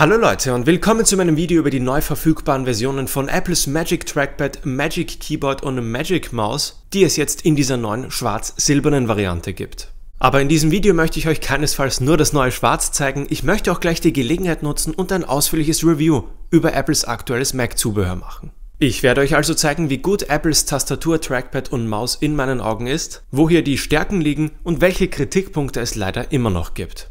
Hallo Leute und willkommen zu meinem Video über die neu verfügbaren Versionen von Apples Magic Trackpad, Magic Keyboard und Magic Mouse, die es jetzt in dieser neuen schwarz-silbernen Variante gibt. Aber in diesem Video möchte ich euch keinesfalls nur das neue Schwarz zeigen, ich möchte auch gleich die Gelegenheit nutzen und ein ausführliches Review über Apples aktuelles Mac-Zubehör machen. Ich werde euch also zeigen, wie gut Apples Tastatur, Trackpad und Maus in meinen Augen ist, wo hier die Stärken liegen und welche Kritikpunkte es leider immer noch gibt.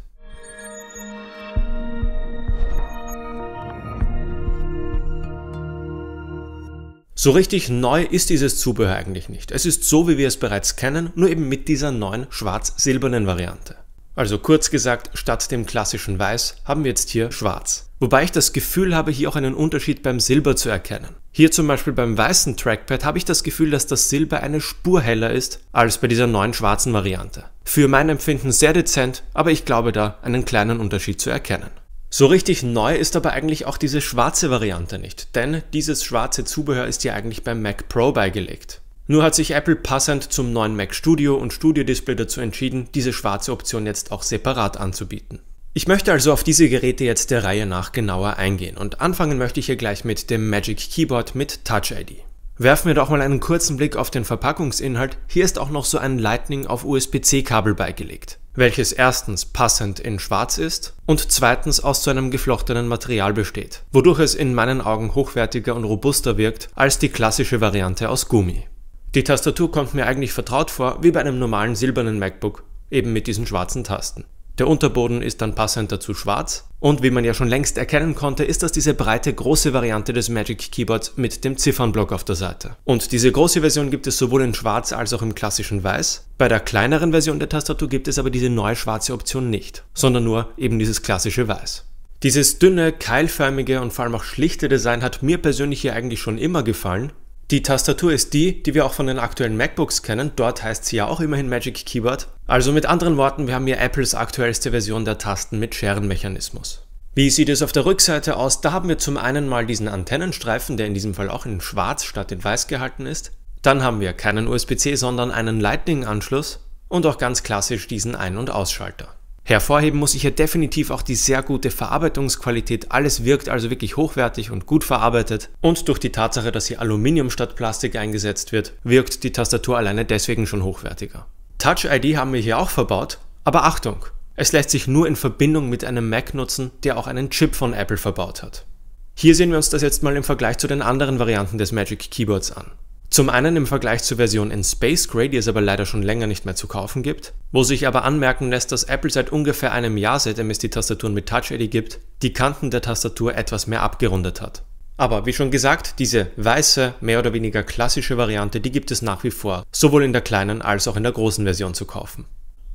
So richtig neu ist dieses Zubehör eigentlich nicht. Es ist so, wie wir es bereits kennen, nur eben mit dieser neuen schwarz-silbernen Variante. Also kurz gesagt, statt dem klassischen Weiß haben wir jetzt hier Schwarz. Wobei ich das Gefühl habe, hier auch einen Unterschied beim Silber zu erkennen. Hier zum Beispiel beim weißen Trackpad habe ich das Gefühl, dass das Silber eine Spur heller ist als bei dieser neuen schwarzen Variante. Für mein Empfinden sehr dezent, aber ich glaube da einen kleinen Unterschied zu erkennen. So richtig neu ist aber eigentlich auch diese schwarze Variante nicht, denn dieses schwarze Zubehör ist ja eigentlich beim Mac Pro beigelegt. Nur hat sich Apple passend zum neuen Mac Studio und Studio Display dazu entschieden, diese schwarze Option jetzt auch separat anzubieten. Ich möchte also auf diese Geräte jetzt der Reihe nach genauer eingehen und anfangen möchte ich hier gleich mit dem Magic Keyboard mit Touch ID. Werfen wir doch mal einen kurzen Blick auf den Verpackungsinhalt. Hier ist auch noch so ein Lightning auf USB-C-Kabel beigelegt welches erstens passend in Schwarz ist und zweitens aus zu einem geflochtenen Material besteht, wodurch es in meinen Augen hochwertiger und robuster wirkt als die klassische Variante aus Gummi. Die Tastatur kommt mir eigentlich vertraut vor wie bei einem normalen silbernen MacBook, eben mit diesen schwarzen Tasten. Der Unterboden ist dann passend dazu schwarz. Und wie man ja schon längst erkennen konnte, ist das diese breite, große Variante des Magic Keyboards mit dem Ziffernblock auf der Seite. Und diese große Version gibt es sowohl in schwarz als auch im klassischen weiß. Bei der kleineren Version der Tastatur gibt es aber diese neue schwarze Option nicht, sondern nur eben dieses klassische weiß. Dieses dünne, keilförmige und vor allem auch schlichte Design hat mir persönlich hier eigentlich schon immer gefallen die Tastatur ist die, die wir auch von den aktuellen MacBooks kennen, dort heißt sie ja auch immerhin Magic Keyboard. Also mit anderen Worten, wir haben hier Apples aktuellste Version der Tasten mit Scherenmechanismus. Wie sieht es auf der Rückseite aus? Da haben wir zum einen mal diesen Antennenstreifen, der in diesem Fall auch in schwarz statt in weiß gehalten ist. Dann haben wir keinen USB-C, sondern einen Lightning-Anschluss und auch ganz klassisch diesen Ein- und Ausschalter. Hervorheben muss ich hier definitiv auch die sehr gute Verarbeitungsqualität. Alles wirkt also wirklich hochwertig und gut verarbeitet. Und durch die Tatsache, dass hier Aluminium statt Plastik eingesetzt wird, wirkt die Tastatur alleine deswegen schon hochwertiger. Touch ID haben wir hier auch verbaut, aber Achtung! Es lässt sich nur in Verbindung mit einem Mac nutzen, der auch einen Chip von Apple verbaut hat. Hier sehen wir uns das jetzt mal im Vergleich zu den anderen Varianten des Magic Keyboards an. Zum einen im Vergleich zur Version in Space Gray, die es aber leider schon länger nicht mehr zu kaufen gibt, wo sich aber anmerken lässt, dass Apple seit ungefähr einem Jahr, seitdem es die Tastaturen mit Touch ID e gibt, die Kanten der Tastatur etwas mehr abgerundet hat. Aber wie schon gesagt, diese weiße, mehr oder weniger klassische Variante, die gibt es nach wie vor, sowohl in der kleinen als auch in der großen Version zu kaufen.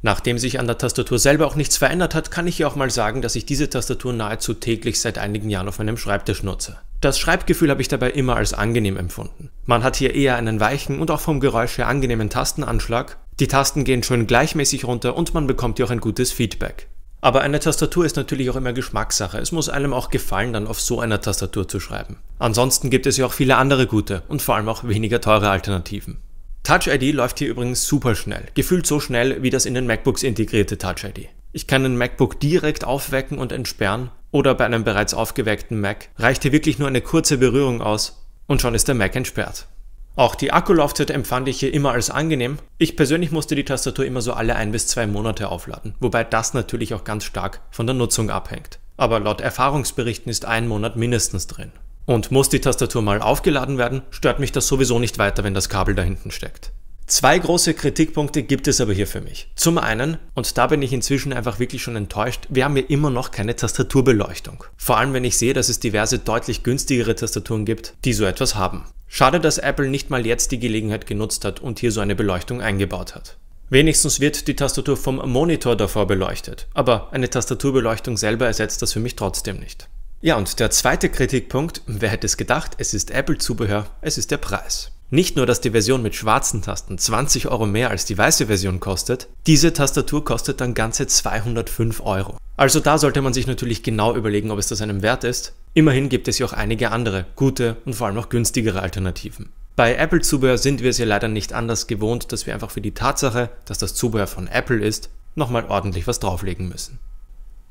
Nachdem sich an der Tastatur selber auch nichts verändert hat, kann ich hier auch mal sagen, dass ich diese Tastatur nahezu täglich seit einigen Jahren auf meinem Schreibtisch nutze. Das Schreibgefühl habe ich dabei immer als angenehm empfunden. Man hat hier eher einen weichen und auch vom Geräusch her angenehmen Tastenanschlag. Die Tasten gehen schön gleichmäßig runter und man bekommt hier auch ein gutes Feedback. Aber eine Tastatur ist natürlich auch immer Geschmackssache. Es muss einem auch gefallen, dann auf so einer Tastatur zu schreiben. Ansonsten gibt es ja auch viele andere gute und vor allem auch weniger teure Alternativen. Touch ID läuft hier übrigens super schnell. Gefühlt so schnell wie das in den MacBooks integrierte Touch ID. Ich kann den MacBook direkt aufwecken und entsperren oder bei einem bereits aufgeweckten Mac reicht hier wirklich nur eine kurze Berührung aus und schon ist der Mac entsperrt. Auch die Akkulaufzeit empfand ich hier immer als angenehm. Ich persönlich musste die Tastatur immer so alle ein bis zwei Monate aufladen, wobei das natürlich auch ganz stark von der Nutzung abhängt. Aber laut Erfahrungsberichten ist ein Monat mindestens drin. Und muss die Tastatur mal aufgeladen werden, stört mich das sowieso nicht weiter, wenn das Kabel da hinten steckt. Zwei große Kritikpunkte gibt es aber hier für mich. Zum einen, und da bin ich inzwischen einfach wirklich schon enttäuscht, wir haben hier immer noch keine Tastaturbeleuchtung. Vor allem, wenn ich sehe, dass es diverse deutlich günstigere Tastaturen gibt, die so etwas haben. Schade, dass Apple nicht mal jetzt die Gelegenheit genutzt hat und hier so eine Beleuchtung eingebaut hat. Wenigstens wird die Tastatur vom Monitor davor beleuchtet, aber eine Tastaturbeleuchtung selber ersetzt das für mich trotzdem nicht. Ja, und der zweite Kritikpunkt, wer hätte es gedacht, es ist Apple-Zubehör, es ist der Preis. Nicht nur, dass die Version mit schwarzen Tasten 20 Euro mehr als die weiße Version kostet, diese Tastatur kostet dann ganze 205 Euro. Also da sollte man sich natürlich genau überlegen, ob es das einem wert ist. Immerhin gibt es ja auch einige andere, gute und vor allem auch günstigere Alternativen. Bei Apple-Zubehör sind wir es ja leider nicht anders gewohnt, dass wir einfach für die Tatsache, dass das Zubehör von Apple ist, nochmal ordentlich was drauflegen müssen.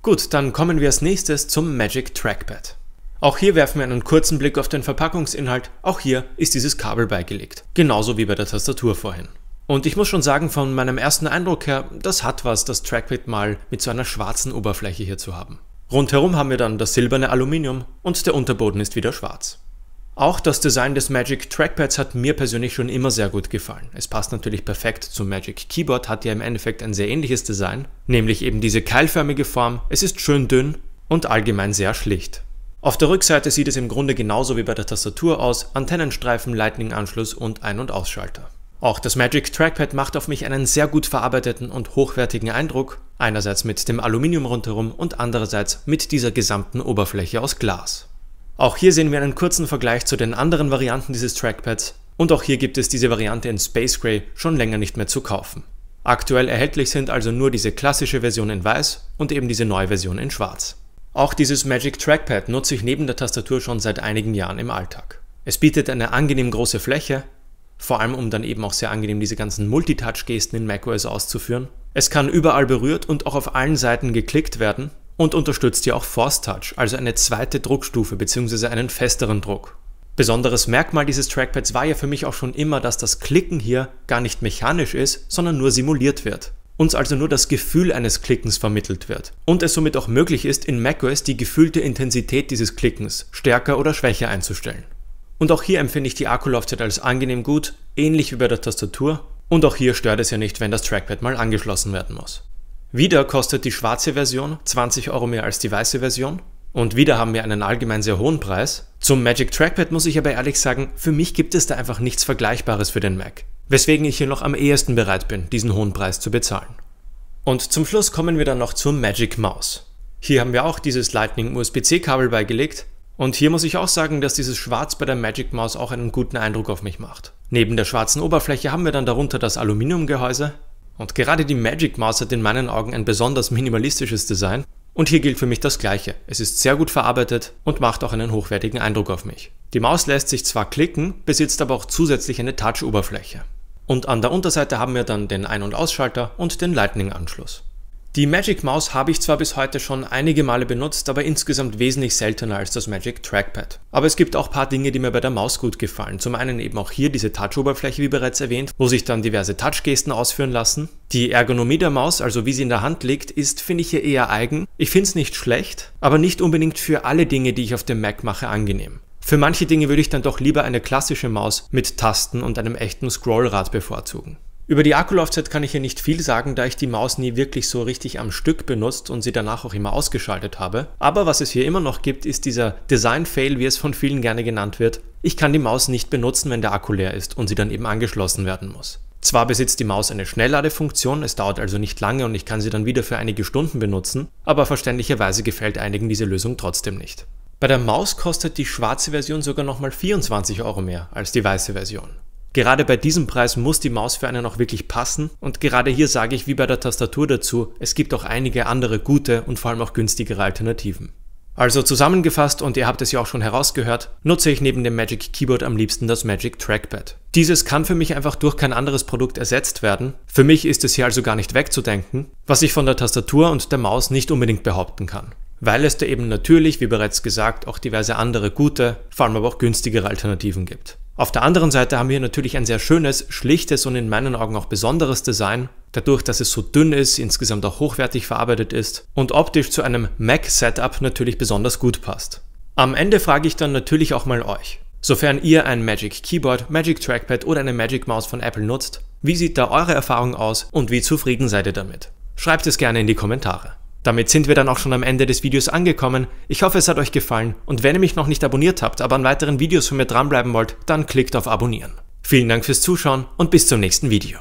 Gut, dann kommen wir als nächstes zum Magic Trackpad. Auch hier werfen wir einen kurzen Blick auf den Verpackungsinhalt, auch hier ist dieses Kabel beigelegt. Genauso wie bei der Tastatur vorhin. Und ich muss schon sagen, von meinem ersten Eindruck her, das hat was, das Trackpad mal mit so einer schwarzen Oberfläche hier zu haben. Rundherum haben wir dann das silberne Aluminium und der Unterboden ist wieder schwarz. Auch das Design des Magic Trackpads hat mir persönlich schon immer sehr gut gefallen. Es passt natürlich perfekt zum Magic Keyboard, hat ja im Endeffekt ein sehr ähnliches Design, nämlich eben diese keilförmige Form. Es ist schön dünn und allgemein sehr schlicht. Auf der Rückseite sieht es im Grunde genauso wie bei der Tastatur aus, Antennenstreifen, Lightning-Anschluss und Ein- und Ausschalter. Auch das Magic Trackpad macht auf mich einen sehr gut verarbeiteten und hochwertigen Eindruck, einerseits mit dem Aluminium rundherum und andererseits mit dieser gesamten Oberfläche aus Glas. Auch hier sehen wir einen kurzen Vergleich zu den anderen Varianten dieses Trackpads und auch hier gibt es diese Variante in Space Gray schon länger nicht mehr zu kaufen. Aktuell erhältlich sind also nur diese klassische Version in weiß und eben diese neue Version in schwarz. Auch dieses Magic Trackpad nutze ich neben der Tastatur schon seit einigen Jahren im Alltag. Es bietet eine angenehm große Fläche, vor allem um dann eben auch sehr angenehm diese ganzen Multitouch-Gesten in macOS auszuführen. Es kann überall berührt und auch auf allen Seiten geklickt werden und unterstützt ja auch Force Touch, also eine zweite Druckstufe bzw. einen festeren Druck. Besonderes Merkmal dieses Trackpads war ja für mich auch schon immer, dass das Klicken hier gar nicht mechanisch ist, sondern nur simuliert wird uns also nur das Gefühl eines Klickens vermittelt wird und es somit auch möglich ist, in macOS die gefühlte Intensität dieses Klickens stärker oder schwächer einzustellen. Und auch hier empfinde ich die Akkulaufzeit als angenehm gut, ähnlich wie bei der Tastatur, und auch hier stört es ja nicht, wenn das Trackpad mal angeschlossen werden muss. Wieder kostet die schwarze Version 20 Euro mehr als die weiße Version und wieder haben wir einen allgemein sehr hohen Preis. Zum Magic Trackpad muss ich aber ehrlich sagen, für mich gibt es da einfach nichts Vergleichbares für den Mac weswegen ich hier noch am ehesten bereit bin, diesen hohen Preis zu bezahlen. Und zum Schluss kommen wir dann noch zur Magic Mouse. Hier haben wir auch dieses Lightning USB-C Kabel beigelegt und hier muss ich auch sagen, dass dieses Schwarz bei der Magic Mouse auch einen guten Eindruck auf mich macht. Neben der schwarzen Oberfläche haben wir dann darunter das Aluminiumgehäuse und gerade die Magic Mouse hat in meinen Augen ein besonders minimalistisches Design und hier gilt für mich das Gleiche. Es ist sehr gut verarbeitet und macht auch einen hochwertigen Eindruck auf mich. Die Maus lässt sich zwar klicken, besitzt aber auch zusätzlich eine Touch-Oberfläche. Und an der Unterseite haben wir dann den Ein- und Ausschalter und den Lightning-Anschluss. Die Magic Mouse habe ich zwar bis heute schon einige Male benutzt, aber insgesamt wesentlich seltener als das Magic Trackpad. Aber es gibt auch paar Dinge, die mir bei der Maus gut gefallen. Zum einen eben auch hier diese Touch-Oberfläche, wie bereits erwähnt, wo sich dann diverse Touch-Gesten ausführen lassen. Die Ergonomie der Maus, also wie sie in der Hand liegt, ist, finde ich, hier eher eigen. Ich finde es nicht schlecht, aber nicht unbedingt für alle Dinge, die ich auf dem Mac mache, angenehm. Für manche Dinge würde ich dann doch lieber eine klassische Maus mit Tasten und einem echten Scrollrad bevorzugen. Über die Akkulaufzeit kann ich hier nicht viel sagen, da ich die Maus nie wirklich so richtig am Stück benutzt und sie danach auch immer ausgeschaltet habe. Aber was es hier immer noch gibt, ist dieser Design-Fail, wie es von vielen gerne genannt wird. Ich kann die Maus nicht benutzen, wenn der Akku leer ist und sie dann eben angeschlossen werden muss. Zwar besitzt die Maus eine Schnellladefunktion, es dauert also nicht lange und ich kann sie dann wieder für einige Stunden benutzen, aber verständlicherweise gefällt einigen diese Lösung trotzdem nicht. Bei der Maus kostet die schwarze Version sogar nochmal 24 Euro mehr als die weiße Version. Gerade bei diesem Preis muss die Maus für einen auch wirklich passen und gerade hier sage ich wie bei der Tastatur dazu, es gibt auch einige andere gute und vor allem auch günstigere Alternativen. Also zusammengefasst, und ihr habt es ja auch schon herausgehört, nutze ich neben dem Magic Keyboard am liebsten das Magic Trackpad. Dieses kann für mich einfach durch kein anderes Produkt ersetzt werden. Für mich ist es hier also gar nicht wegzudenken, was ich von der Tastatur und der Maus nicht unbedingt behaupten kann weil es da eben natürlich, wie bereits gesagt, auch diverse andere gute, vor allem aber auch günstigere Alternativen gibt. Auf der anderen Seite haben wir natürlich ein sehr schönes, schlichtes und in meinen Augen auch besonderes Design, dadurch, dass es so dünn ist, insgesamt auch hochwertig verarbeitet ist und optisch zu einem Mac-Setup natürlich besonders gut passt. Am Ende frage ich dann natürlich auch mal euch, sofern ihr ein Magic Keyboard, Magic Trackpad oder eine Magic Mouse von Apple nutzt, wie sieht da eure Erfahrung aus und wie zufrieden seid ihr damit? Schreibt es gerne in die Kommentare. Damit sind wir dann auch schon am Ende des Videos angekommen. Ich hoffe, es hat euch gefallen und wenn ihr mich noch nicht abonniert habt, aber an weiteren Videos von mir dranbleiben wollt, dann klickt auf Abonnieren. Vielen Dank fürs Zuschauen und bis zum nächsten Video.